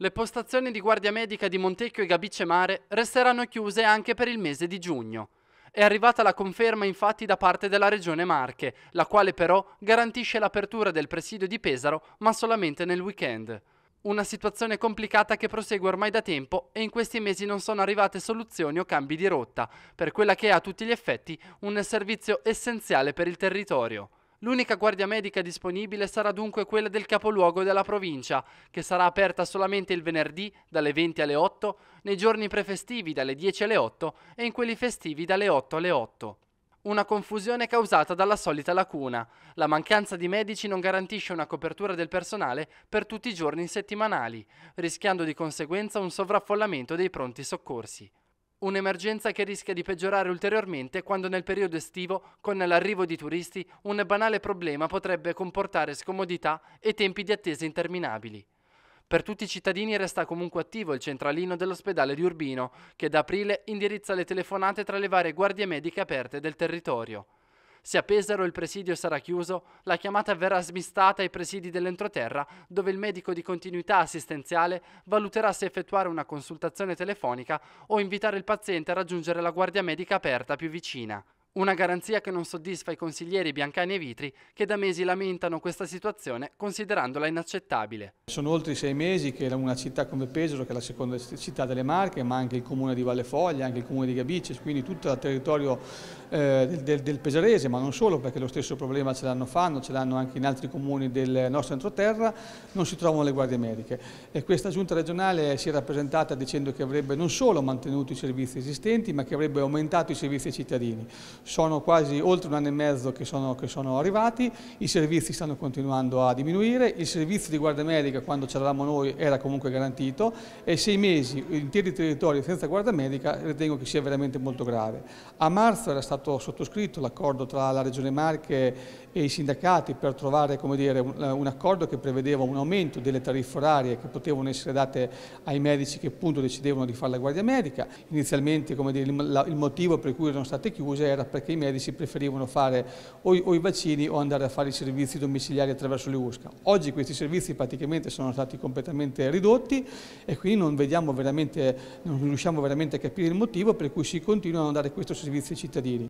Le postazioni di guardia medica di Montecchio e Gabicce Mare resteranno chiuse anche per il mese di giugno. È arrivata la conferma infatti da parte della Regione Marche, la quale però garantisce l'apertura del presidio di Pesaro ma solamente nel weekend. Una situazione complicata che prosegue ormai da tempo e in questi mesi non sono arrivate soluzioni o cambi di rotta, per quella che è a tutti gli effetti un servizio essenziale per il territorio. L'unica guardia medica disponibile sarà dunque quella del capoluogo della provincia, che sarà aperta solamente il venerdì dalle 20 alle 8, nei giorni prefestivi dalle 10 alle 8 e in quelli festivi dalle 8 alle 8. Una confusione causata dalla solita lacuna. La mancanza di medici non garantisce una copertura del personale per tutti i giorni settimanali, rischiando di conseguenza un sovraffollamento dei pronti soccorsi. Un'emergenza che rischia di peggiorare ulteriormente quando nel periodo estivo, con l'arrivo di turisti, un banale problema potrebbe comportare scomodità e tempi di attesa interminabili. Per tutti i cittadini resta comunque attivo il centralino dell'ospedale di Urbino, che da aprile indirizza le telefonate tra le varie guardie mediche aperte del territorio. Se a Pesaro il presidio sarà chiuso, la chiamata verrà smistata ai presidi dell'entroterra, dove il medico di continuità assistenziale valuterà se effettuare una consultazione telefonica o invitare il paziente a raggiungere la guardia medica aperta più vicina. Una garanzia che non soddisfa i consiglieri Biancani e Vitri che da mesi lamentano questa situazione considerandola inaccettabile. Sono oltre sei mesi che una città come Pesaro, che è la seconda città delle Marche, ma anche il comune di Valle Foglia, anche il comune di Gabice, quindi tutto il territorio eh, del, del, del, Pesarese, ma non solo perché lo stesso problema ce l'hanno Fanno, ce l'hanno anche in altri comuni del nostro entroterra, non si trovano le guardie mediche. E questa giunta regionale si è rappresentata dicendo che avrebbe non solo mantenuto i servizi esistenti, ma che avrebbe aumentato i servizi ai cittadini sono quasi oltre un anno e mezzo che sono, che sono arrivati, i servizi stanno continuando a diminuire, il servizio di guardia medica quando c'eravamo noi era comunque garantito e sei mesi interi territori senza guardia medica ritengo che sia veramente molto grave. A marzo era stato sottoscritto l'accordo tra la Regione Marche e i sindacati per trovare dire, un, accordo che prevedeva un aumento delle tariffe orarie che potevano essere date ai medici che appunto decidevano di fare la guardia medica. Inizialmente come dire, il motivo per cui erano state chiuse era perché i medici preferivano fare o i, o i vaccini o andare a fare i servizi domiciliari attraverso le USCA. Oggi questi servizi praticamente sono stati completamente ridotti e quindi non, vediamo veramente, non riusciamo veramente a capire il motivo per cui si continuano a dare questo servizio ai cittadini.